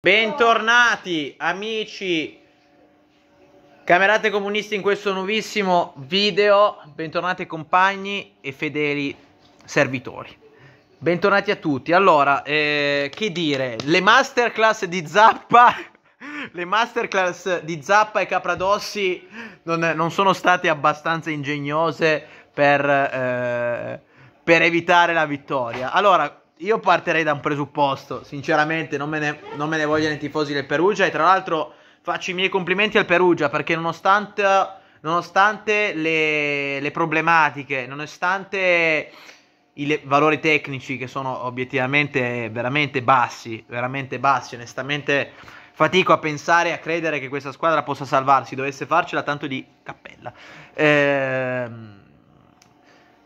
Bentornati amici, camerate comunisti in questo nuovissimo video, bentornati compagni e fedeli servitori. Bentornati a tutti. Allora, eh, che dire, le masterclass di Zappa, le masterclass di Zappa e Capradossi non, non sono state abbastanza ingegnose per, eh, per evitare la vittoria. Allora, io partirei da un presupposto, sinceramente, non me ne, non me ne vogliono i tifosi del Perugia e tra l'altro faccio i miei complimenti al Perugia perché nonostante, nonostante le, le, problematiche, nonostante i valori tecnici che sono obiettivamente veramente bassi, veramente bassi, onestamente fatico a pensare, e a credere che questa squadra possa salvarsi, dovesse farcela tanto di cappella. Ehm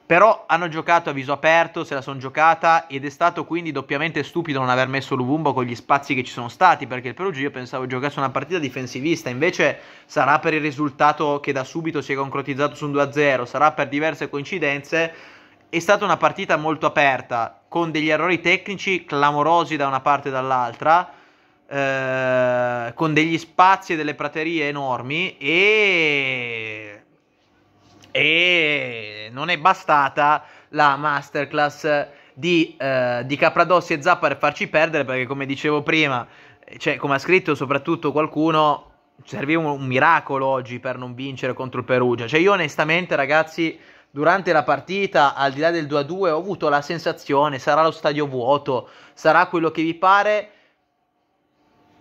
però hanno giocato a viso aperto, se la sono giocata ed è stato quindi doppiamente stupido non aver messo Lubumbo con gli spazi che ci sono stati, perché il Perugia io pensavo giocasse una partita difensivista, invece sarà per il risultato che da subito si è concretizzato su un 2-0, sarà per diverse coincidenze, è stata una partita molto aperta, con degli errori tecnici clamorosi da una parte e dall'altra, eh, con degli spazi e delle praterie enormi e e non è bastata la masterclass di, eh, di Capradossi e Zappa per farci perdere perché come dicevo prima, cioè, come ha scritto soprattutto qualcuno, serviva un, un miracolo oggi per non vincere contro il Perugia. Cioè io onestamente ragazzi durante la partita, al di là del 2-2, ho avuto la sensazione, sarà lo stadio vuoto, sarà quello che vi pare,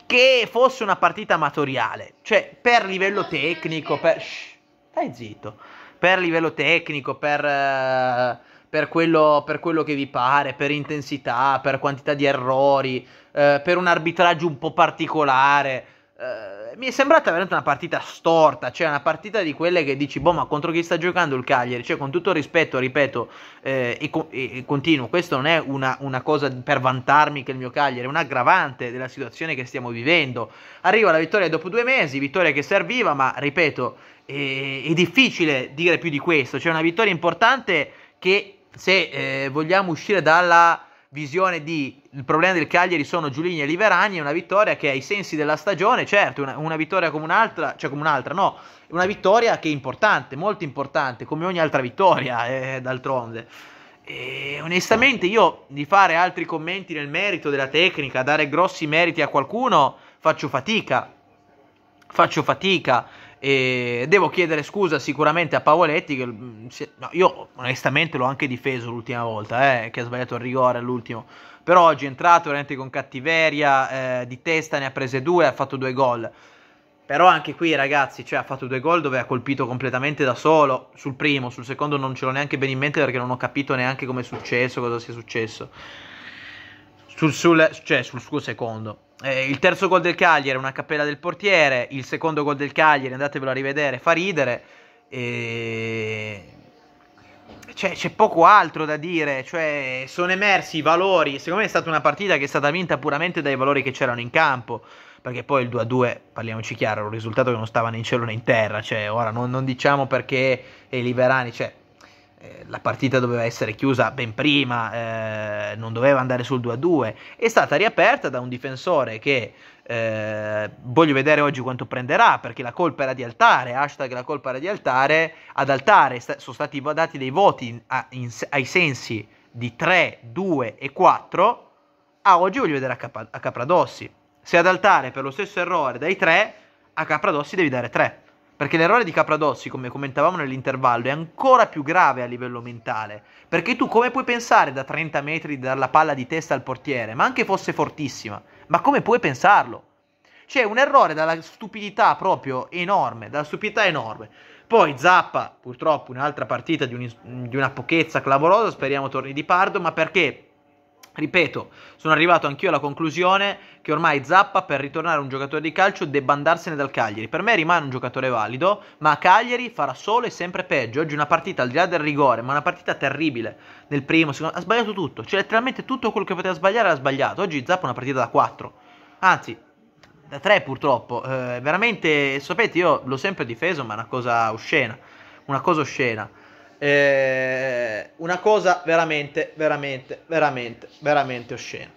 che fosse una partita amatoriale. Cioè, per livello tecnico, per... Shh, stai zitto per livello tecnico, per, eh, per, quello, per quello che vi pare, per intensità, per quantità di errori, eh, per un arbitraggio un po' particolare. Eh, mi è sembrata veramente una partita storta, cioè una partita di quelle che dici, boh, ma contro chi sta giocando il Cagliari? Cioè, con tutto il rispetto, ripeto, eh, e, co- e, continuo, questo non è una, una, cosa per vantarmi che il mio Cagliari, è un aggravante della situazione che stiamo vivendo. Arriva la vittoria dopo due mesi, vittoria che serviva, ma ripeto, e, è difficile dire più di questo. C'è una vittoria importante che se eh, vogliamo uscire dalla visione di il problema del Cagliari sono Giulini e Liverani, è una vittoria che ai sensi della stagione, certo, una, una, vittoria come un'altra, cioè come un'altra, no, una vittoria che è importante, molto importante, come ogni altra vittoria, eh, d'altronde. E onestamente io di fare altri commenti nel merito della tecnica, dare grossi meriti a qualcuno, faccio fatica. Faccio fatica. E devo chiedere scusa sicuramente a Pavoletti, che mm, no, io onestamente l'ho anche difeso l'ultima volta, eh, che ha sbagliato il rigore all'ultimo. Però oggi è entrato veramente con cattiveria, eh, di testa ne ha prese due, ha fatto due gol. Però anche qui, ragazzi, cioè, ha fatto due gol dove ha colpito completamente da solo. Sul primo, sul secondo non ce l'ho neanche ben in mente perché non ho capito neanche come è successo, cosa sia successo sul, sul, cioè sul suo secondo. Eh, il terzo gol del Cagliari è una cappella del portiere, il secondo gol del Cagliari, andatevelo a rivedere, fa ridere. E... Cioè, c'è poco altro da dire, cioè, sono emersi i valori, secondo me è stata una partita che è stata vinta puramente dai valori che c'erano in campo, perché poi il 2-2, parliamoci chiaro, era un risultato che non stava né in cielo né in terra, cioè, ora non, non diciamo perché i liberani, cioè, eh, la partita doveva essere chiusa ben prima, eh, non doveva andare sul 2-2, è stata riaperta da un difensore che eh, voglio vedere oggi quanto prenderà, perché la colpa era di Altare, hashtag la colpa era di Altare, ad Altare sta- sono stati dati dei voti in, a, in, ai sensi di 3, 2 e 4, a oggi voglio vedere a, Cap- a Capradossi. Se ad Altare per lo stesso errore dai 3, a Capradossi devi dare 3 perché l'errore di Capradossi, come commentavamo nell'intervallo, è ancora più grave a livello mentale. Perché tu come puoi pensare da 30 metri di dar la palla di testa al portiere, ma anche fosse fortissima? Ma come puoi pensarlo? C'è un errore dalla stupidità proprio enorme, dalla stupidità enorme. Poi Zappa, purtroppo un'altra partita di, un, di una pochezza clamorosa, speriamo torni di pardo, ma perché Ripeto, sono arrivato anch'io alla conclusione che ormai Zappa per ritornare un giocatore di calcio debba andarsene dal Cagliari. Per me rimane un giocatore valido, ma a Cagliari farà solo e sempre peggio. Oggi una partita al di là del rigore, ma una partita terribile. Nel primo, secondo, ha sbagliato tutto, cioè letteralmente tutto quello che poteva sbagliare l'ha sbagliato. Oggi Zappa è una partita da 4. Anzi, da 3 purtroppo. Eh, veramente, sapete, io l'ho sempre difeso, ma è una cosa oscena. Una cosa oscena. Eh, una cosa veramente, veramente, veramente, veramente oscena.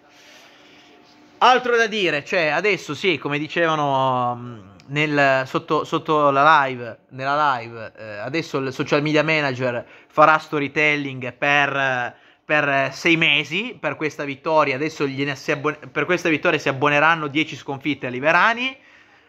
Altro da dire, cioè adesso sì, come dicevano mm, nel, sotto, sotto, la live, nella live, eh, adesso il social media manager farà storytelling per, per sei mesi per questa vittoria, adesso abbon- per questa vittoria si abboneranno 10 sconfitte ai Liverani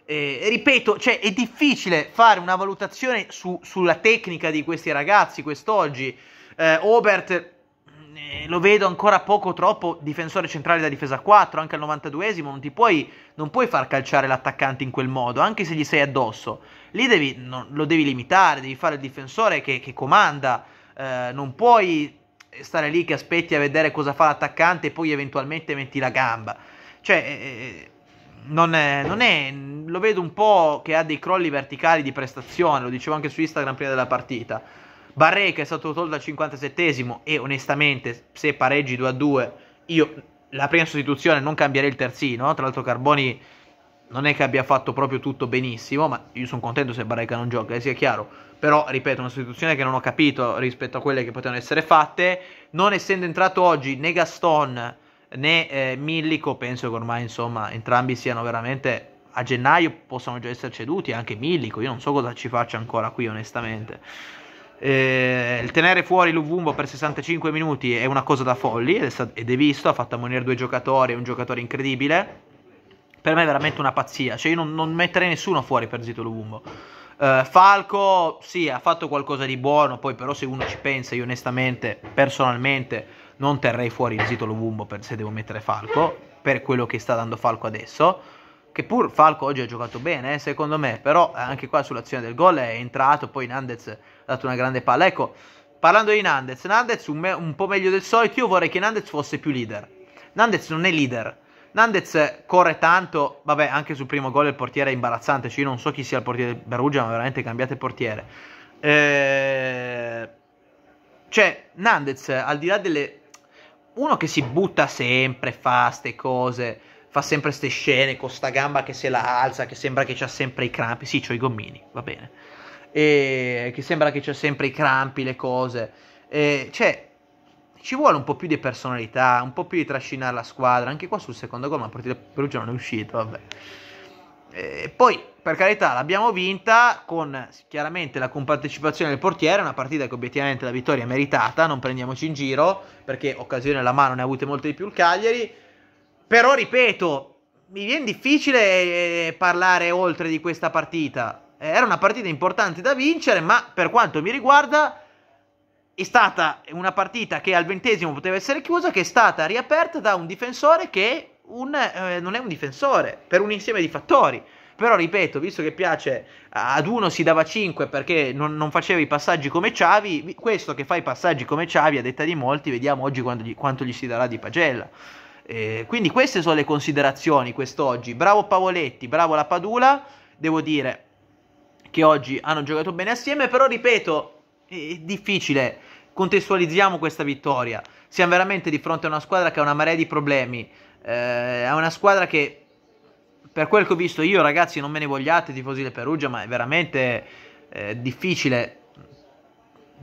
eh, ripeto, cioè, è difficile fare una valutazione su, sulla tecnica di questi ragazzi quest'oggi. Eh, Obert eh, lo vedo ancora poco troppo difensore centrale da difesa 4, anche al 92esimo, non, ti puoi, non puoi far calciare l'attaccante in quel modo, anche se gli sei addosso. Lì devi, no, lo devi limitare, devi fare il difensore che, che comanda, eh, non puoi stare lì che aspetti a vedere cosa fa l'attaccante e poi eventualmente metti la gamba. Cioè eh, eh, non è, non è, lo vedo un po' che ha dei crolli verticali di prestazione, lo dicevo anche su Instagram prima della partita. Barre che è stato tolto al 57 esimo e onestamente se pareggi 2 a 2, io la prima sostituzione non cambierei il terzino, tra l'altro Carboni non è che abbia fatto proprio tutto benissimo, ma io sono contento se Barreca non gioca, eh, sia chiaro. Però, ripeto, una sostituzione che non ho capito rispetto a quelle che potevano essere fatte. Non essendo entrato oggi né Gaston né eh, Millico, penso che ormai insomma entrambi siano veramente a gennaio possano già essere ceduti, anche Millico, io non so cosa ci faccia ancora qui onestamente. Eh, il tenere fuori Luvumbo per 65 minuti è una cosa da folli ed è, stato, ed è visto, ha fatto ammonire due giocatori, è un giocatore incredibile. Per me è veramente una pazzia, cioè io non, non metterei nessuno fuori per Zito Luvumbo. Eh, Falco, sì, ha fatto qualcosa di buono, poi però se uno ci pensa, io onestamente, personalmente, non terrei fuori il Zito Lovumbo per, se devo mettere Falco, per quello che sta dando Falco adesso, che pur Falco oggi ha giocato bene, eh, secondo me, però eh, anche qua sull'azione del gol è entrato, poi Nandez ha dato una grande palla. Ecco, parlando di Nandez, Nandez un, me- un po' meglio del solito, io vorrei che Nandez fosse più leader. Nandez non è leader, Nandez corre tanto, vabbè anche sul primo gol il portiere è imbarazzante, cioè io non so chi sia il portiere di Perugia, ma veramente cambiate portiere. e... Eh, cioè, Nandez, al di là delle uno che si butta sempre, fa ste cose, fa sempre ste scene con sta gamba che se la alza, che sembra che c'ha sempre i crampi, sì, c'ho i gommini, va bene, e che sembra che c'ha sempre i crampi, le cose, e, cioè, ci vuole un po' più di personalità, un po' più di trascinare la squadra, anche qua sul secondo gol, ma Perugia non è uscito, vabbè. E eh, poi, per carità, l'abbiamo vinta con chiaramente la compartecipazione del portiere, una partita che obiettivamente la vittoria è meritata, non prendiamoci in giro, perché occasione alla mano ne ha avute molte di più il Cagliari. Però, ripeto, mi viene difficile eh, parlare oltre di questa partita. Eh, era una partita importante da vincere, ma per quanto mi riguarda è stata una partita che al ventesimo poteva essere chiusa, che è stata riaperta da un difensore che un, eh, non è un difensore per un insieme di fattori. Però ripeto, visto che piace ad uno si dava 5 perché non, non faceva i passaggi come Ciavi, questo che fa i passaggi come Ciavi, a detta di molti, vediamo oggi gli, quanto gli, si darà di pagella. Eh, quindi queste sono le considerazioni quest'oggi. Bravo Pavoletti, bravo la Padula, devo dire che oggi hanno giocato bene assieme, però ripeto, è difficile contestualizziamo questa vittoria. Siamo veramente di fronte a una squadra che ha una marea di problemi. Eh, è una squadra che per quel che ho visto io, ragazzi, non me ne vogliate, tifosi del Perugia, ma è veramente eh, difficile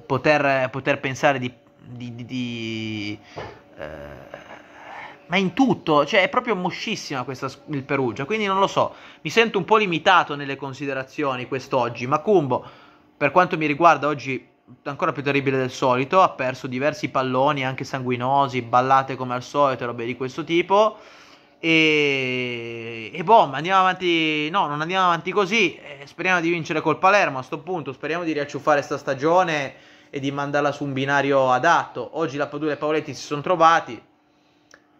poter, poter, pensare di. di, di, di eh, ma in tutto, cioè è proprio moscissima questa, il Perugia, quindi non lo so, mi sento un po' limitato nelle considerazioni quest'oggi. ma Kumbo, per quanto mi riguarda, oggi ancora più terribile del solito, ha perso diversi palloni anche sanguinosi, ballate come al solito, robe di questo tipo. E, e boh, andiamo avanti. No, non andiamo avanti così. Eh, speriamo di vincere col Palermo a sto punto. Speriamo di riacciuffare sta stagione e di mandarla su un binario adatto. Oggi la Padula e Paoletti si sono trovati.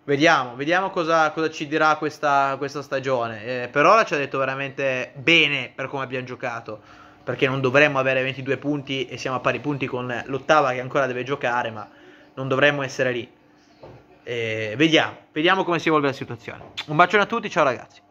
Vediamo, vediamo cosa, cosa ci dirà questa, questa stagione. Eh, per ora ci ha detto veramente bene per come abbiamo giocato perché non dovremmo avere 22 punti e siamo a pari punti con l'ottava che ancora deve giocare, ma non dovremmo essere lì. E vediamo, vediamo come si evolve la situazione. Un bacione a tutti, ciao ragazzi.